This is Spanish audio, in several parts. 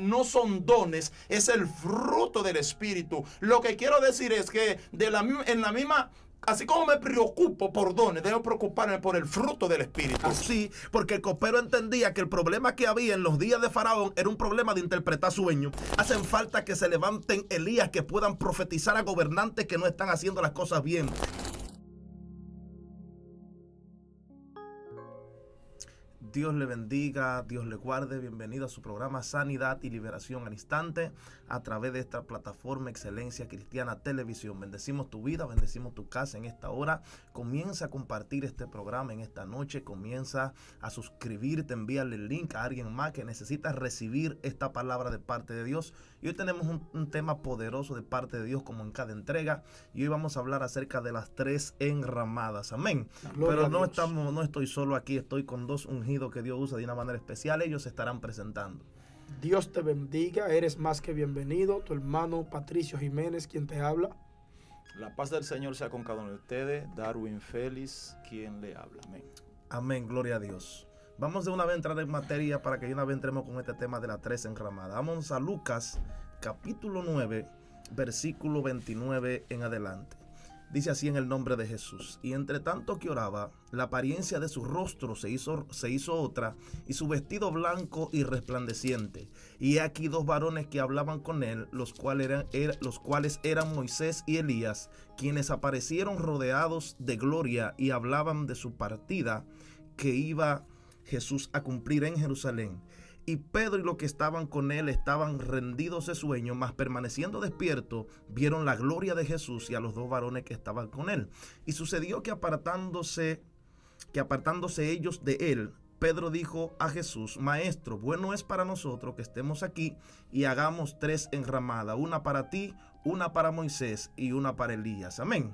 no son dones, es el fruto del Espíritu. Lo que quiero decir es que de en la misma Así como me preocupo por dones, debo preocuparme por el fruto del Espíritu. Sí, porque el copero entendía que el problema que había en los días de Faraón era un problema de interpretar sueños. Hacen falta que se levanten Elías que puedan profetizar a gobernantes que no están haciendo las cosas bien. Dios le bendiga, Dios le guarde. Bienvenido a su programa Sanidad y Liberación al Instante a través de esta plataforma Excelencia Cristiana Televisión. Bendecimos tu vida, bendecimos tu casa en esta hora. Comienza a compartir este programa en esta noche. Comienza a suscribirte, envíale el link a alguien más que necesita recibir esta palabra de parte de Dios. Y hoy tenemos un, tema poderoso de parte de Dios como en cada entrega. Y hoy vamos a hablar acerca de las tres enramadas. Amén. Pero no, estamos, no estoy solo aquí, estoy con dos ungidos que Dios usa de una manera especial, ellos se estarán presentando. Dios te bendiga, eres más que bienvenido, tu hermano Patricio Jiménez, quien te habla. La paz del Señor sea con cada uno de ustedes, Darwin Félix, quien le habla. Amén. Amén, gloria a Dios. Vamos de una vez a entrar en materia para que de una vez entremos con este tema de la tres enramada. Vamos a Lucas capítulo 9, versículo 29 en adelante. Dice así en el nombre de Jesús. Y entre tanto que oraba, la apariencia de su rostro se hizo, se hizo otra, y su vestido blanco y resplandeciente. Y aquí dos varones que hablaban con él, los, eran, er, los cuales eran Moisés y Elías, quienes aparecieron rodeados de gloria y hablaban de su partida que iba Jesús a cumplir en Jerusalén. Y Pedro y los que estaban con él estaban rendidos de sueño, mas permaneciendo despiertos, vieron la gloria de Jesús y a los dos varones que estaban con él. Y sucedió que apartándose, que apartándose ellos de él, Pedro dijo a Jesús, Maestro, bueno es para nosotros que estemos aquí y hagamos tres enramadas, una para ti, una para Moisés y una para Elías. Amén.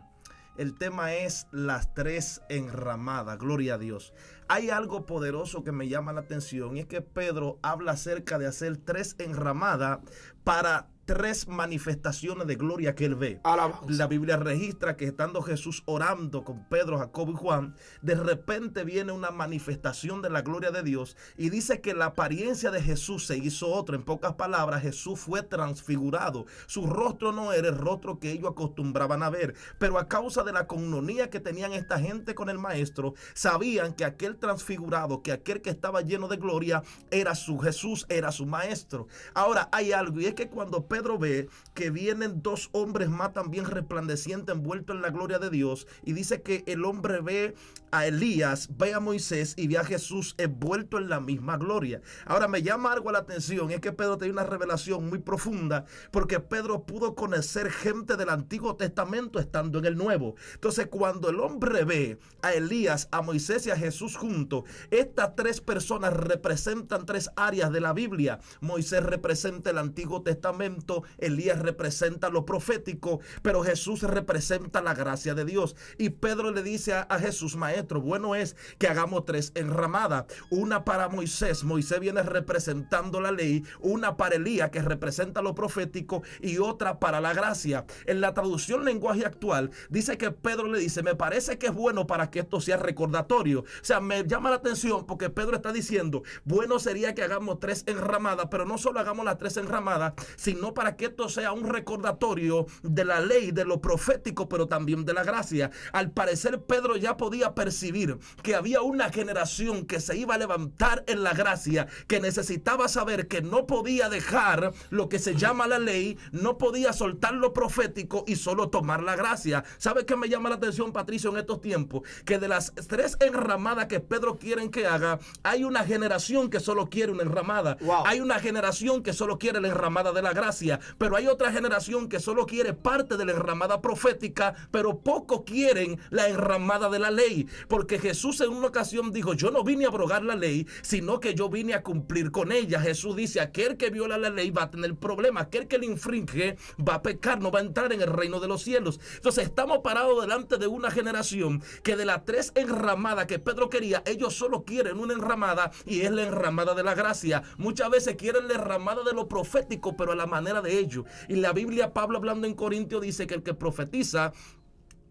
El tema es las tres enramadas, gloria a Dios. Hay algo poderoso que me llama la atención y es que Pedro habla acerca de hacer tres enramadas para tres manifestaciones de gloria que él ve. La Biblia registra que estando Jesús orando con Pedro, Jacob y Juan, de repente viene una manifestación de la gloria de Dios y dice que la apariencia de Jesús se hizo otra. En pocas palabras, Jesús fue transfigurado. Su rostro no era el rostro que ellos acostumbraban a ver, pero a causa de la cognonía que tenían esta gente con el maestro, sabían que aquel transfigurado, que aquel que estaba lleno de gloria, era su Jesús, era su maestro. Ahora hay algo y es que cuando Pedro ve que vienen dos hombres más también resplandecientes envueltos en la gloria de Dios y dice que el hombre ve a Elías, ve a Moisés y ve a Jesús envuelto en la misma gloria. Ahora me llama algo la atención, es que Pedro tiene una revelación muy profunda porque Pedro pudo conocer gente del Antiguo Testamento estando en el Nuevo. Entonces cuando el hombre ve a Elías, a Moisés y a Jesús juntos, estas tres personas representan tres áreas de la Biblia. Moisés representa el Antiguo Testamento, Elías representa lo profético, pero Jesús representa la gracia de Dios. Y Pedro le dice a, a Jesús, maestro, bueno es que hagamos tres enramadas. Una para Moisés. Moisés viene representando la ley. Una para Elías, que representa lo profético. Y otra para la gracia. En la traducción lenguaje actual, dice que Pedro le dice, me parece que es bueno para que esto sea recordatorio. O sea, me llama la atención porque Pedro está diciendo, bueno sería que hagamos tres enramadas, pero no solo hagamos las tres enramadas, sino para que esto sea un recordatorio de la ley, de lo profético, pero también de la gracia. Al parecer Pedro ya podía que había una generación que se iba a levantar en la gracia, que necesitaba saber que no podía dejar lo que se llama la ley, no podía soltar lo profético y solo tomar la gracia. ¿Sabe qué me llama la atención, Patricio, en estos tiempos? Que de las tres enramadas que Pedro quieren que haga, hay una generación que solo quiere una enramada. Hay una generación que solo quiere la enramada de la gracia, pero hay otra generación que solo quiere parte de la enramada profética, pero poco quieren la enramada de la ley. Porque Jesús en una ocasión dijo, yo no vine a abrogar la ley, sino que yo vine a cumplir con ella. Jesús dice, aquel que viola la ley va a tener problemas, aquel que le infringe va a pecar, no va a entrar en el reino de los cielos. Entonces estamos parados delante de una generación que de las tres enramadas que Pedro quería, ellos solo quieren una enramada y es la enramada de la gracia. Muchas veces quieren la enramada de lo profético, pero a la manera de ellos. Y la Biblia, Pablo hablando en Corintio, dice que el que profetiza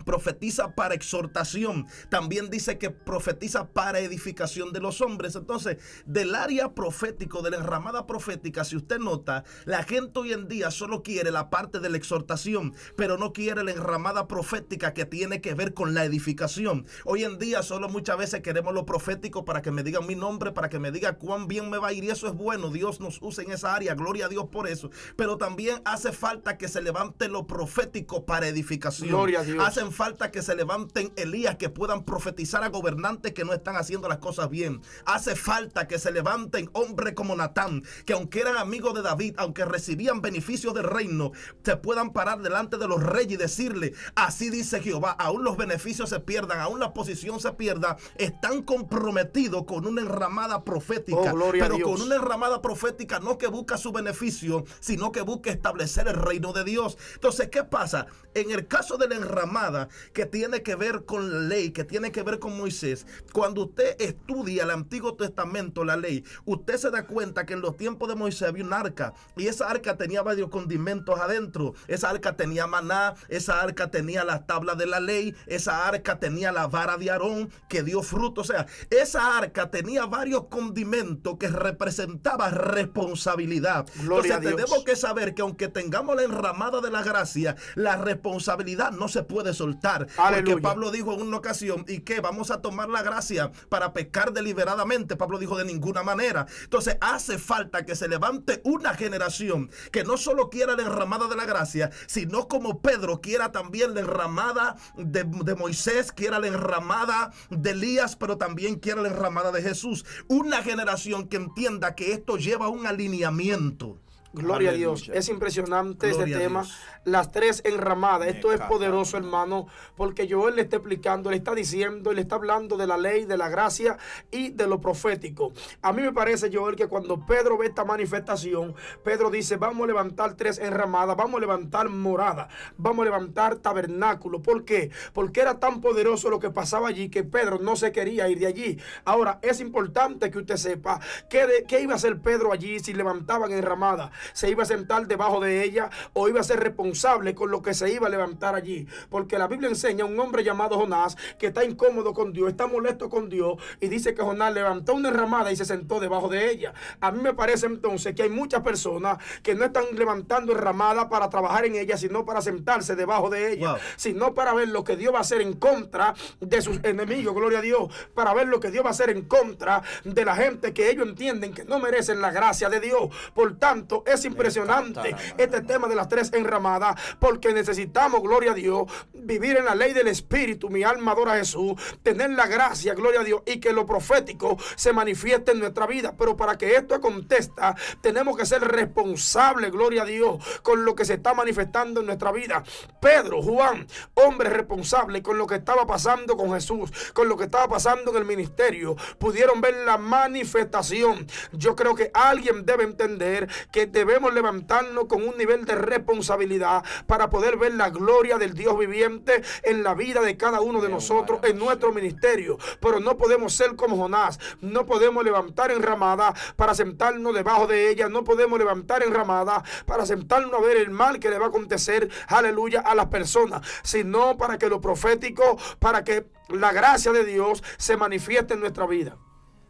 profetiza para exhortación, también dice que profetiza para edificación de los hombres. Entonces, del área profético, de la enramada profética, si usted nota, la gente hoy en día solo quiere la parte de la exhortación, pero no quiere la enramada profética que tiene que ver con la edificación. Hoy en día solo muchas veces queremos lo profético para que me digan mi nombre, para que me diga cuán bien me va a ir y eso es bueno. Dios nos usa en esa área, gloria a Dios por eso. Pero también hace falta que se levante lo profético para edificación. Gloria a Dios falta que se levanten Elías que puedan profetizar a gobernantes que no están haciendo las cosas bien. Hace falta que se levanten hombres como Natán, que aunque eran amigos de David, aunque recibían beneficios del reino, se puedan parar delante de los reyes y decirle, así dice Jehová, aún los beneficios se pierdan, aún la posición se pierda, están comprometidos con una enramada profética, oh, pero con una enramada profética no que busca su beneficio, sino que busca establecer el reino de Dios. Entonces, ¿qué pasa? En el caso de la enramada, que tiene que ver con la ley, que tiene que ver con Moisés. Cuando usted estudia el Antiguo Testamento, la ley, usted se da cuenta que en los tiempos de Moisés había un arca y esa arca tenía varios condimentos adentro. Esa arca tenía maná, esa arca tenía las tablas de la ley, esa arca tenía la vara de Aarón que dio fruto. O sea, esa arca tenía varios condimentos que representaba responsabilidad. Gloria Entonces tenemos que saber que aunque tengamos la enramada de la gracia, la responsabilidad no se puede soltar. Porque Pablo dijo en una ocasión, ¿y que Vamos a tomar la gracia para pecar deliberadamente. Pablo dijo de ninguna manera. Entonces hace falta que se levante una generación que no solo quiera la enramada de la gracia, sino como Pedro quiera también la enramada de, Moisés, quiera la enramada de Elías, pero también quiera la enramada de Jesús. Una generación que entienda que esto lleva un alineamiento. Gloria a Dios. Es impresionante este tema. Las tres enramadas. Esto es poderoso, hermano, porque Joel le está explicando, le está diciendo, le está hablando de la ley, de la gracia y de lo profético. A mí me parece, Joel, que cuando Pedro ve esta manifestación, Pedro dice, vamos a levantar tres enramadas, vamos a levantar morada, vamos a levantar tabernáculo. ¿Por qué? Porque era tan poderoso lo que pasaba allí que Pedro no se quería ir de allí. Ahora, es importante que usted sepa que de, qué iba a hacer Pedro allí si levantaban enramadas se iba a sentar debajo de ella o iba a ser responsable con lo que se iba a levantar allí. Porque la Biblia enseña a un hombre llamado Jonás que está incómodo con Dios, está molesto con Dios y dice que Jonás levantó una enramada y se sentó debajo de ella. A mí me parece entonces que hay muchas personas que no están levantando enramada para trabajar en ella, sino para sentarse debajo de ella, sino para ver lo que Dios va a hacer en contra de sus enemigos, gloria a Dios, para ver lo que Dios va a hacer en contra de la gente que ellos entienden que no merecen la gracia de Dios. Por tanto, es impresionante este tema de las tres enramadas, porque necesitamos, gloria a Dios, vivir en la ley del Espíritu. Mi alma adora a Jesús, tener la gracia, gloria a Dios, y que lo profético se manifieste en nuestra vida. Pero para que esto contesta, tenemos que ser responsables, gloria a Dios, con lo que se está manifestando en nuestra vida. Pedro, Juan, hombre responsable con lo que estaba pasando con Jesús, con lo que estaba pasando en el ministerio, pudieron ver la manifestación. Yo creo que alguien debe entender que de debemos levantarnos con un nivel de responsabilidad para poder ver la gloria del Dios viviente en la vida de cada uno de nosotros, en nuestro ministerio. Pero no podemos ser como Jonás, no podemos levantar enramadas para sentarnos debajo de ella, no podemos levantar enramadas para sentarnos a ver el mal que le va a acontecer, aleluya, a las personas, sino para que lo profético, para que la gracia de Dios se manifieste en nuestra vida.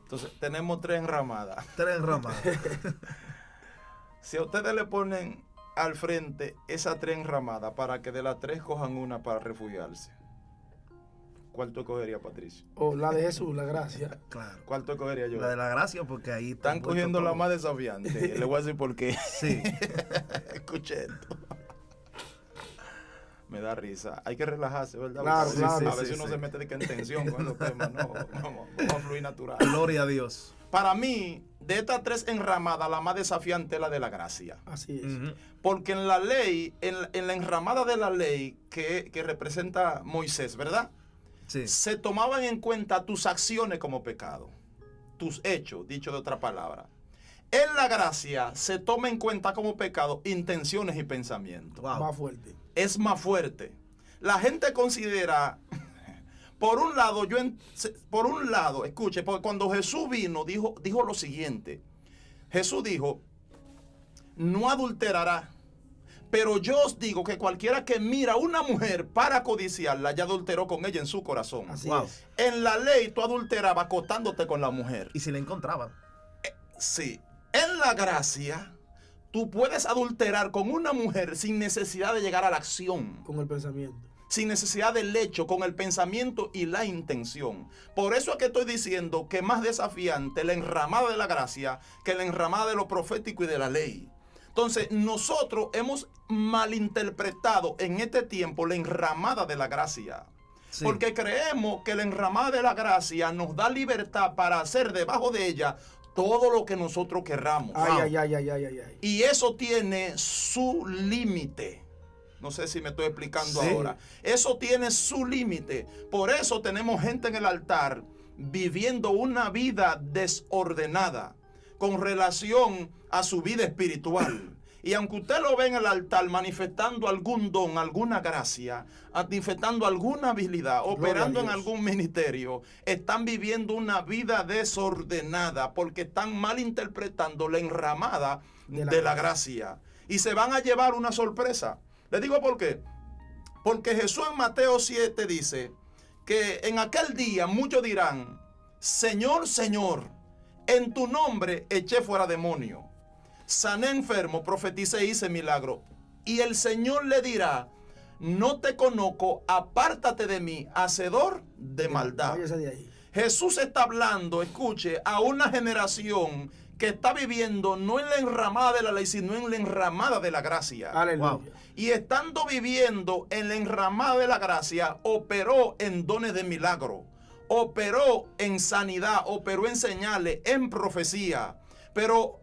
Entonces, tenemos tres enramadas. Tres enramadas. Si a ustedes le ponen al frente esa tres enramadas para que de las tres cojan una para refugiarse, ¿cuál tú cogerías, Patricio? O la de Jesús, la gracia. Claro. ¿Cuál tú cogería yo? La de la gracia, porque ahí. Están cogiendo la más desafiante. le voy a decir por qué. Sí. Escuché esto me da risa. Hay que relajarse, ¿verdad? Claro, claro. a veces uno se mete de en tensión los temas, no, vamos a fluir natural. Gloria a Dios. Para mí, de estas tres enramadas, la más desafiante es la de la gracia. Así es. Porque en la ley, en, la enramada de la ley que, representa Moisés, ¿verdad? Sí. Se tomaban en cuenta tus acciones como pecado, tus hechos, dicho de otra palabra. En la gracia se toman en cuenta como pecado intenciones y pensamientos. Wow. Más fuerte. Es más fuerte. La gente considera por un lado, yo por un lado, escuche, porque cuando Jesús vino, dijo, dijo lo siguiente. Jesús dijo, no adulterará. Pero yo os digo que cualquiera que mira a una mujer para codiciarla ya adulteró con ella en su corazón. Así En la ley tú adulterabas acostándote con la mujer. Y si la encontraban. Eh, sí. En la gracia tú puedes adulterar con una mujer sin necesidad de llegar a la acción. Con el pensamiento sin necesidad del hecho, con el pensamiento y la intención. Por eso es que estoy diciendo que más desafiante la enramada de la gracia que la enramada de lo profético y de la ley. Entonces, nosotros hemos malinterpretado en este tiempo la enramada de la gracia. Porque creemos que la enramada de la gracia nos da libertad para hacer debajo de ella todo lo que nosotros querramos. y eso tiene su límite. No sé si me estoy explicando ahora. Eso tiene su límite. Por eso tenemos gente en el altar viviendo una vida desordenada con relación a su vida espiritual. Y aunque usted lo ve en el altar manifestando algún don, alguna gracia, manifestando alguna habilidad, operando en algún ministerio, están viviendo una vida desordenada porque están mal interpretando la enramada de la, gracia. Y se van a llevar una sorpresa. Le digo por qué. Porque Jesús en Mateo 7 dice que en aquel día muchos dirán, Señor, Señor, en tu nombre eché fuera demonio, sané enfermo, profeticé, e hice milagro. Y el Señor le dirá, no te conozco, apártate de mí, hacedor de maldad. Jesús está hablando, escuche, a una generación que está viviendo no en la enramada de la ley, sino en la enramada de la gracia. Y estando viviendo en la enramada de la gracia, operó en dones de milagro, operó en sanidad, operó en señales, en profecía, pero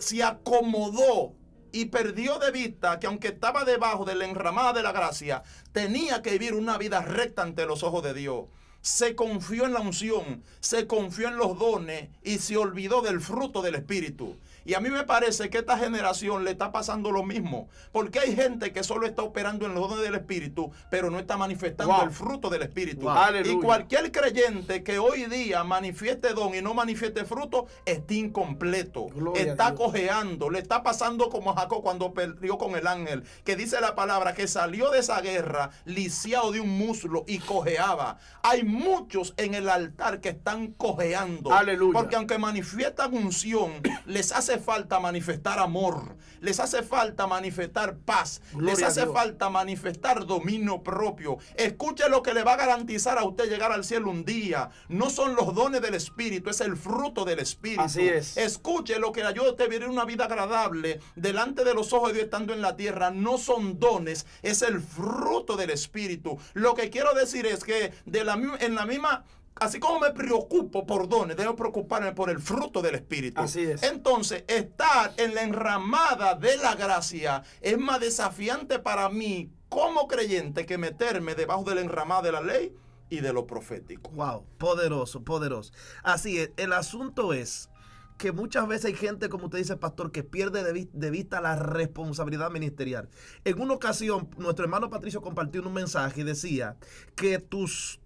se acomodó y perdió de vista que aunque estaba debajo de la enramada de la gracia, tenía que vivir una vida recta ante los ojos de Dios se confió en la unción, se confió en los dones y se olvidó del fruto del Espíritu. Y a mí me parece que esta generación le está pasando lo mismo. Porque hay gente que solo está operando en los dones del Espíritu, pero no está manifestando el fruto del Espíritu. Y cualquier creyente que hoy día manifieste don y no manifieste fruto, está incompleto. está cojeando. Le está pasando como a Jacob cuando perdió con el ángel. Que dice la palabra que salió de esa guerra lisiado de un muslo y cojeaba. Hay muchos en el altar que están cojeando. Porque aunque manifiestan unción, les hace falta manifestar amor, les hace falta manifestar paz, les hace falta manifestar dominio propio. Escuche lo que le va a garantizar a usted llegar al cielo un día. No son los dones del Espíritu, es el fruto del Espíritu. Así es. Escuche lo que le ayuda a usted vivir una vida agradable delante de los ojos de Dios estando en la tierra. No son dones, es el fruto del Espíritu. Lo que quiero decir es que de en la misma Así como me preocupo por dones, debo preocuparme por el fruto del Espíritu. Así es. Entonces, estar en la enramada de la gracia es más desafiante para mí como creyente que meterme debajo de la enramada de la ley y de lo profético. Wow, poderoso, poderoso. Así es, el asunto es que muchas veces hay gente, como usted dice, pastor, que pierde de, vista la responsabilidad ministerial. En una ocasión, nuestro hermano Patricio compartió un mensaje y decía que tus,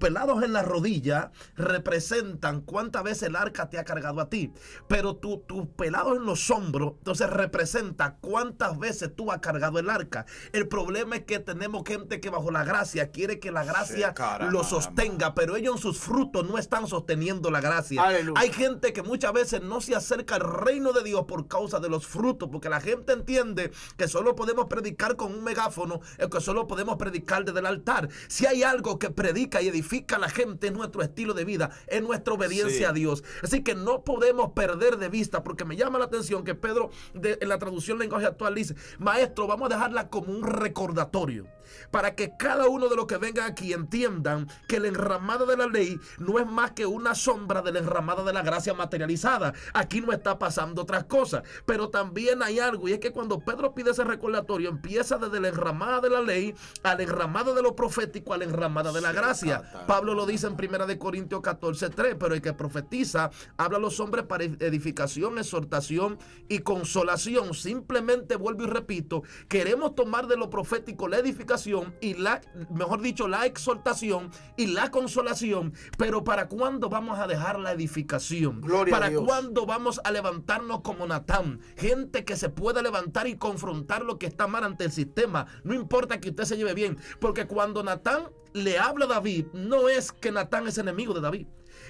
pelados en la rodilla representan cuántas veces el arca te ha cargado a ti, pero tus pelados en los hombros, entonces representa cuántas veces tú has cargado el arca. El problema es que tenemos gente que bajo la gracia quiere que la gracia lo sostenga, pero ellos en sus frutos no están sosteniendo la gracia. Hay gente que muchas veces no se acerca al reino de Dios por causa de los frutos, porque la gente entiende que solo podemos predicar con un megáfono, que solo podemos predicar desde el altar. Si hay algo que predica y edifica a la gente es nuestro estilo de vida, es nuestra obediencia a Dios. Así que no podemos perder de vista, porque me llama la atención que Pedro en la traducción lenguaje actual dice, maestro, vamos a dejarla como un recordatorio para que cada uno de los que vengan aquí entiendan que la enramada de la ley no es más que una sombra de la enramada de la gracia materializada. Aquí no está pasando otras cosas, pero también hay algo y es que cuando Pedro pide ese recordatorio empieza desde la enramada de la ley a la enramada de lo profético a la enramada de la gracia. Ah, Pablo lo dice en 1 Corintios 14, 3, pero el que profetiza habla a los hombres para edificación, exhortación y consolación. Simplemente vuelvo y repito, queremos tomar de lo profético la edificación y la, mejor dicho, la exhortación y la consolación, pero ¿para cuándo vamos a dejar la edificación? Gloria ¿Para cuándo vamos a levantarnos como Natán? Gente que se pueda levantar y confrontar lo que está mal ante el sistema. No importa que usted se lleve bien, porque cuando Natán le habla a David, no es que Natán es enemigo de David.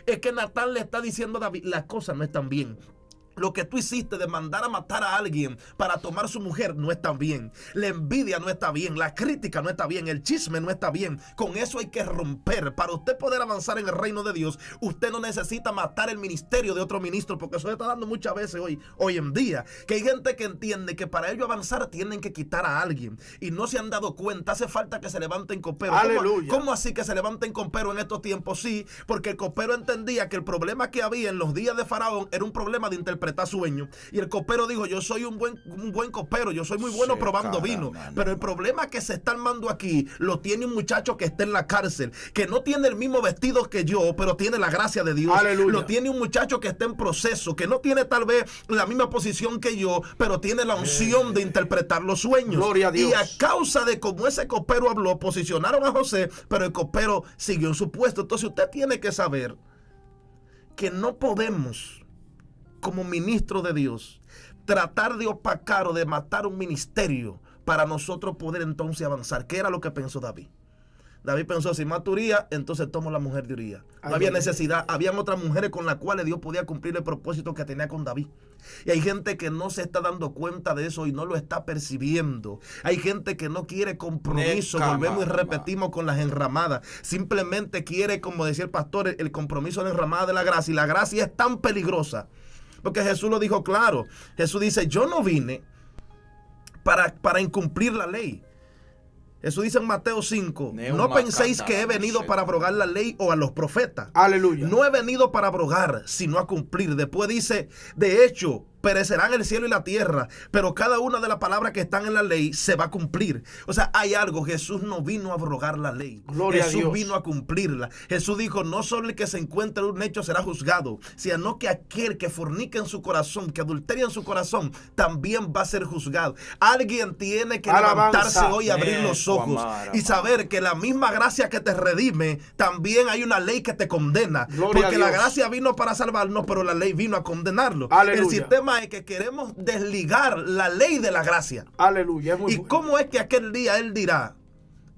Es que Natán le está diciendo a David, las cosas no están bien lo que tú hiciste de mandar a matar a alguien para tomar su mujer no está bien. La envidia no está bien. La crítica no está bien. El chisme no está bien. Con eso hay que romper. Para usted poder avanzar en el reino de Dios, usted no necesita matar el ministerio de otro ministro. Porque eso se está dando muchas veces hoy, hoy en día. Que hay gente que entiende que para ello avanzar tienen que quitar a alguien. Y no se han dado cuenta. Hace falta que se levanten copero. ¿Cómo, así que se levanten copero en estos tiempos? Sí, porque el copero entendía que el problema que había en los días de Faraón era un problema de interpretación está sueño. Y el copero dijo, yo soy un buen, un buen copero, yo soy muy bueno probando vino. pero el problema que se está armando aquí lo tiene un muchacho que está en la cárcel, que no tiene el mismo vestido que yo, pero tiene la gracia de Dios. Lo tiene un muchacho que está en proceso, que no tiene tal vez la misma posición que yo, pero tiene la unción de interpretar los sueños. Y a causa de cómo ese copero habló, posicionaron a José, pero el copero siguió en su puesto. Entonces usted tiene que saber que no podemos como ministro de Dios, tratar de opacar o de matar un ministerio para nosotros poder entonces avanzar. ¿Qué era lo que pensó David? David pensó, si mato entonces tomo la mujer de Uría. No había necesidad. Habían otras mujeres con las cuales Dios podía cumplir el propósito que tenía con David. Y hay gente que no se está dando cuenta de eso y no lo está percibiendo. Hay gente que no quiere compromiso. Volvemos y repetimos con las enramadas. Simplemente quiere, como decía el pastor, el compromiso de la enramada de la gracia. Y la gracia es tan peligrosa porque Jesús lo dijo claro. Jesús dice, yo no vine para, para incumplir la ley. Jesús dice en Mateo 5, no penséis que he venido para abrogar la ley o a los profetas. Aleluya. No he venido para abrogar, sino a cumplir. Después dice, de hecho, perecerán el cielo y la tierra, pero cada una de las palabras que están en la ley se va a cumplir. O sea, hay algo, Jesús no vino a abrogar la ley, Jesús vino a cumplirla. Jesús dijo, no solo el que se encuentre en un hecho será juzgado, sino que aquel que fornica en su corazón, que adulteria en su corazón, también va a ser juzgado. Alguien tiene que levantarse hoy, abrir los ojos y saber que la misma gracia que te redime, también hay una ley que te condena, porque la gracia vino para salvarnos, pero la ley vino a condenarlo es que queremos desligar la ley de la gracia. Aleluya. ¿Y cómo es que aquel día Él dirá,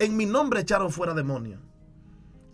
en mi nombre echaron fuera demonios?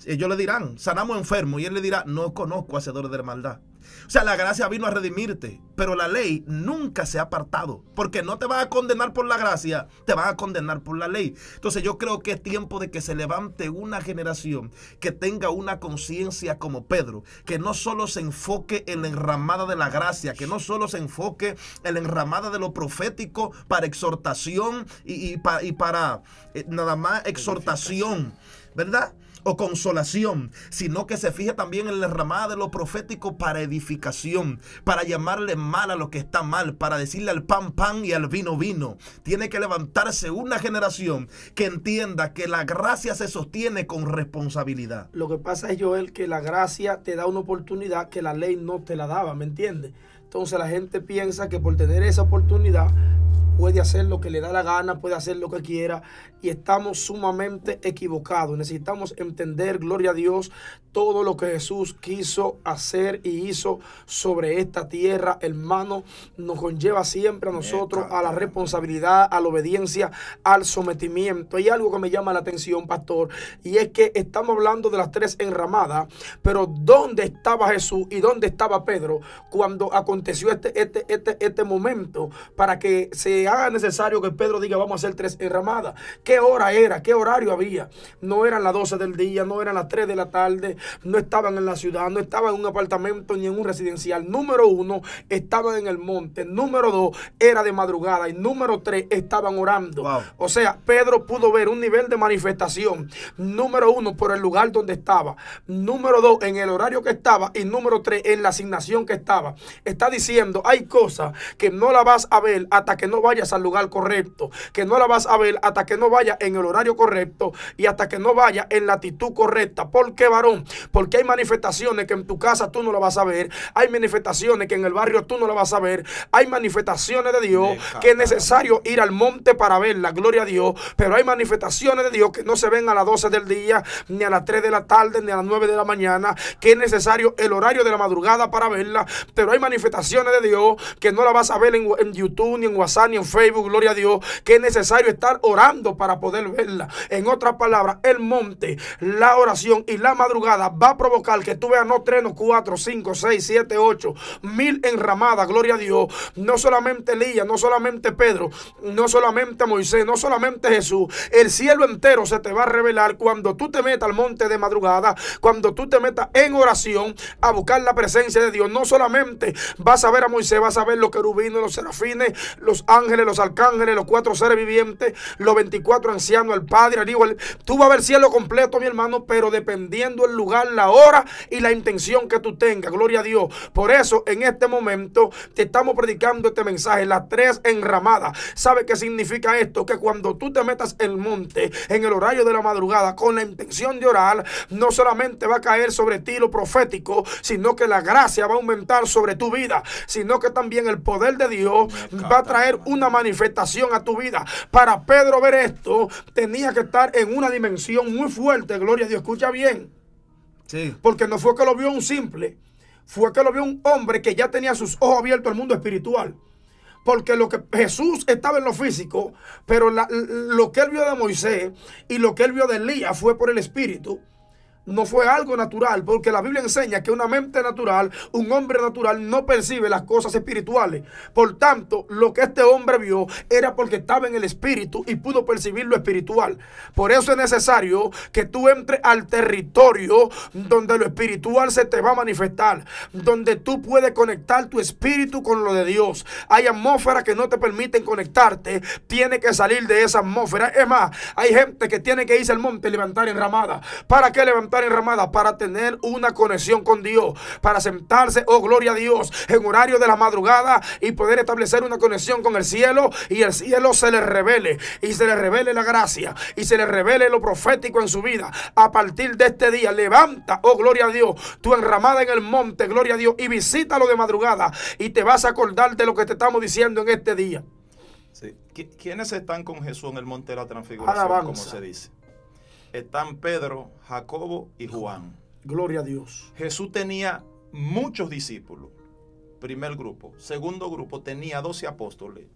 Ellos le dirán, sanamos enfermos. Y Él le dirá, no conozco hacedores de maldad. O sea, la gracia vino a redimirte. Pero la ley nunca se ha apartado, porque no te va a condenar por la gracia, te va a condenar por la ley. Entonces yo creo que es tiempo de que se levante una generación que tenga una conciencia como Pedro, que no solo se enfoque en la enramada de la gracia, que no solo se enfoque en la enramada de lo profético para exhortación y, para eh, nada más exhortación, ¿verdad? o consolación, sino que se fije también en la enramada de lo profético para edificación, para llamarle mal a lo que está mal, para decirle al pan pan y al vino vino. Tiene que levantarse una generación que entienda que la gracia se sostiene con responsabilidad. Lo que pasa es, Joel, que la gracia te da una oportunidad que la ley no te la daba, ¿me entiendes? Entonces la gente piensa que por tener esa oportunidad puede hacer lo que le da la gana, puede hacer lo que quiera y estamos sumamente equivocados. Necesitamos entender, gloria a Dios, todo lo que Jesús quiso hacer y hizo sobre esta tierra, hermano, nos conlleva siempre a nosotros a la responsabilidad, a la obediencia, al sometimiento. Hay algo que me llama la atención, pastor, y es que estamos hablando de las tres enramadas, pero ¿dónde estaba Jesús y dónde estaba Pedro cuando aconteció este, este, este, este momento para que se haga necesario que Pedro diga vamos a hacer tres enramadas. ¿Qué hora era? ¿Qué horario había? No eran las 12 del día, no eran las 3 de la tarde, no estaban en la ciudad, no estaban en un apartamento ni en un residencial. Número uno, estaban en el monte. Número dos, era de madrugada. Y número tres, estaban orando. O sea, Pedro pudo ver un nivel de manifestación. Número uno, por el lugar donde estaba. Número dos, en el horario que estaba. Y número tres, en la asignación que estaba. Está diciendo, hay cosas que no la vas a ver hasta que no vayas al lugar correcto, que no la vas a ver hasta que no vaya en el horario correcto y hasta que no vaya en la actitud correcta. ¿Por qué, varón? Porque hay manifestaciones que en tu casa tú no la vas a ver, hay manifestaciones que en el barrio tú no la vas a ver, hay manifestaciones de Dios que es necesario ir al monte para verla, gloria a Dios, pero hay manifestaciones de Dios que no se ven a las 12 del día, ni a las 3 de la tarde, ni a las 9 de la mañana, que es necesario el horario de la madrugada para verla, pero hay manifestaciones de Dios que no la vas a ver en, en YouTube, ni en WhatsApp, ni en Facebook, gloria a Dios, que es necesario estar orando para poder verla. En otras palabras, el monte, la oración y la madrugada va a provocar que tú veas no tres, no 4, 5, 6, 7, 8, mil enramadas, gloria a Dios. No solamente Elías, no solamente Pedro, no solamente Moisés, no solamente Jesús. El cielo entero se te va a revelar cuando tú te metas al monte de madrugada, cuando tú te metas en oración a buscar la presencia de Dios. No solamente vas a ver a Moisés, vas a ver los querubines, los serafines, los ángeles los arcángeles, los cuatro seres vivientes, los 24 ancianos, el Padre, el el, tú vas a ver cielo completo, mi hermano, pero dependiendo el lugar, la hora y la intención que tú tengas. Gloria a Dios. Por eso en este momento te estamos predicando este mensaje, las tres enramadas. ¿Sabe qué significa esto? Que cuando tú te metas en el monte, en el horario de la madrugada, con la intención de orar, no solamente va a caer sobre ti lo profético, sino que la gracia va a aumentar sobre tu vida, sino que también el poder de Dios va a traer un una manifestación a tu vida. Para Pedro ver esto, tenía que estar en una dimensión muy fuerte. Gloria a Dios, escucha bien. Sí. Porque no fue que lo vio un simple, fue que lo vio un hombre que ya tenía sus ojos abiertos al mundo espiritual. Porque lo que Jesús estaba en lo físico, pero lo que él vio de Moisés y lo que él vio de Elías fue por el espíritu no fue algo natural, porque la Biblia enseña que una mente natural, un hombre natural, no percibe las cosas espirituales. Por tanto, lo que este hombre vio era porque estaba en el espíritu y pudo percibir lo espiritual. Por eso es necesario que tú entres al territorio donde lo espiritual se te va a manifestar, donde tú puedes conectar tu espíritu con lo de Dios. Hay atmósferas que no te permiten conectarte, tiene que salir de esa atmósfera. Es más, hay gente que tiene que irse al monte y levantar enramada. ramada. ¿Para qué levantar? enramada para tener una conexión con Dios, para sentarse, oh gloria a Dios, en horario de la madrugada y poder establecer una conexión con el cielo y el cielo se le revele y se le revele la gracia y se le revele lo profético en su vida. A partir de este día, levanta, oh gloria a Dios, tu enramada en el monte, gloria a Dios, y visítalo de madrugada y te vas a acordar de lo que te estamos diciendo en este día. Sí. ¿Quiénes están con Jesús en el monte de la transfiguración, como se dice? están Pedro, Jacobo y Juan. Gloria a Dios. Jesús tenía muchos discípulos. Primer grupo. Segundo grupo tenía doce apóstoles.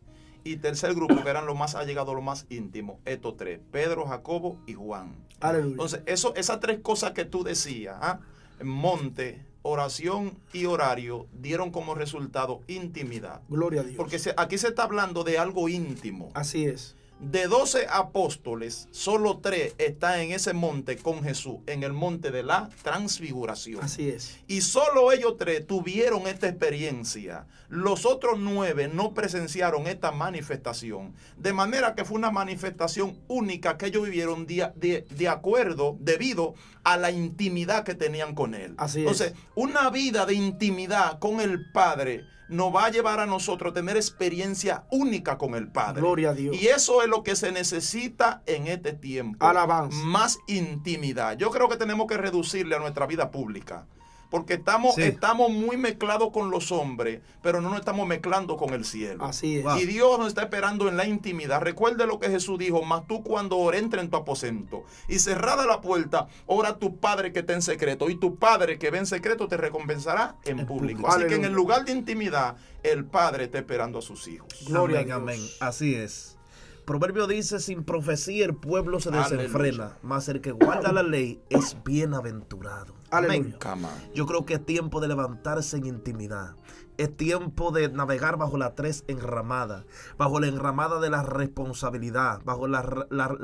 Y tercer grupo, que eran los más allegados, los más íntimos, estos tres, Pedro, Jacobo y Juan. Aleluya. Entonces, eso, esas tres cosas que tú decías, ¿ah? monte, oración y horario, dieron como resultado intimidad. Gloria a Dios. Porque aquí se está hablando de algo íntimo. Así es. De 12 apóstoles, solo tres están en ese monte con Jesús, en el monte de la transfiguración. Así es. Y solo ellos tres tuvieron esta experiencia. Los otros nueve no presenciaron esta manifestación. De manera que fue una manifestación única que ellos vivieron de, de, acuerdo, debido a la intimidad que tenían con Él. Así Entonces, una vida de intimidad con el Padre nos va a llevar a nosotros a tener experiencia única con el Padre. Gloria a Dios. Y eso es lo que se necesita en este tiempo. Alabanza. Más intimidad. Yo creo que tenemos que reducirle a nuestra vida pública porque estamos, estamos muy mezclados con los hombres, pero no nos estamos mezclando con el cielo. Así es. Y Dios nos está esperando en la intimidad. Recuerde lo que Jesús dijo, mas tú cuando ore, entra en tu aposento y cerrada la puerta, ora a tu Padre que está en secreto y tu Padre que ve en secreto te recompensará en público. Así que en el lugar de intimidad, el Padre está esperando a sus hijos. Gloria amén. Así es. Proverbio dice, sin profecía el pueblo se desenfrena, mas el que guarda la ley es bienaventurado. Amén. Yo creo que es tiempo de levantarse en intimidad. Es tiempo de navegar bajo la tres enramadas, bajo la enramada de la responsabilidad, bajo la,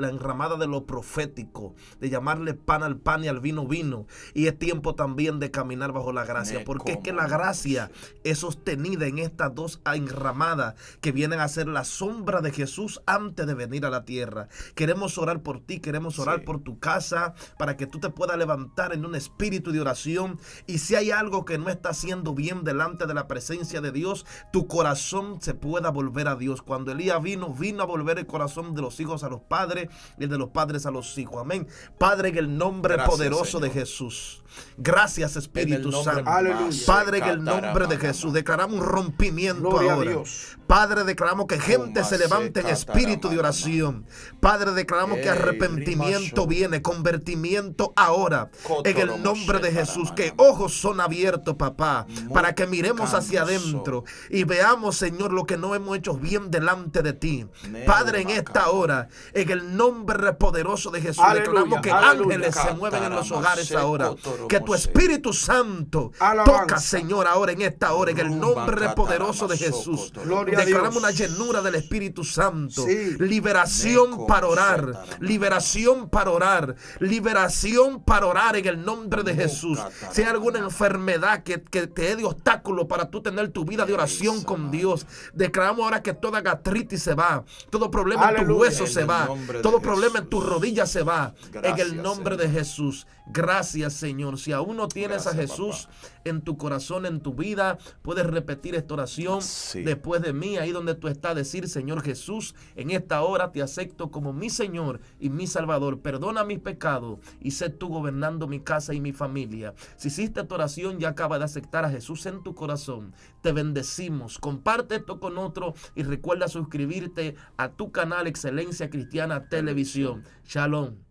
enramada de lo profético, de llamarle pan al pan y al vino vino. Y es tiempo también de caminar bajo la gracia, porque es que la gracia es sostenida en estas dos enramadas que vienen a ser la sombra de Jesús antes de venir a la tierra. Queremos orar por ti, queremos orar por tu casa, para que tú te puedas levantar en un espíritu de oración. Y si hay algo que no está haciendo bien delante de la presencia, de Dios, tu corazón se pueda volver a Dios. Cuando Elías vino, vino a volver el corazón de los hijos a los padres y el de los padres a los hijos. Amén. Padre, en el nombre poderoso de Jesús. Gracias, Espíritu Santo. Padre, en el nombre de Jesús, declaramos un rompimiento ahora. Padre, declaramos que gente se levante en espíritu de oración. Padre, declaramos que arrepentimiento viene, convertimiento ahora. En el nombre de Jesús, que ojos son abiertos, papá, para que miremos hacia adentro y veamos, Señor, lo que no hemos hecho bien delante de ti. Padre, en esta hora, en el nombre poderoso de Jesús, declaramos que ángeles se mueven en los hogares ahora. Que tu Espíritu Santo toca, Señor, ahora en esta hora, en el nombre poderoso de Jesús. Declaramos una llenura del Espíritu Santo. Liberación para orar. Liberación para orar. Liberación para orar en el nombre de Jesús. Si hay alguna enfermedad que, que te dé obstáculo para tú tener tu vida de oración con Dios. Declaramos ahora que toda gastritis se va, todo problema en tu hueso se va, todo problema en tu rodilla se va. en el nombre de Jesús. Gracias, Señor. Si aún no tienes a Jesús en tu corazón, en tu vida, puedes repetir esta oración después de mí, ahí donde tú estás, decir, Señor Jesús, en esta hora te acepto como mi Señor y mi Salvador. Perdona mis pecados y sé tú gobernando mi casa y mi familia. Si hiciste esta oración, ya acaba de aceptar a Jesús en tu corazón. Te bendecimos. Comparte esto con otro y recuerda suscribirte a tu canal Excelencia Cristiana Televisión. Shalom.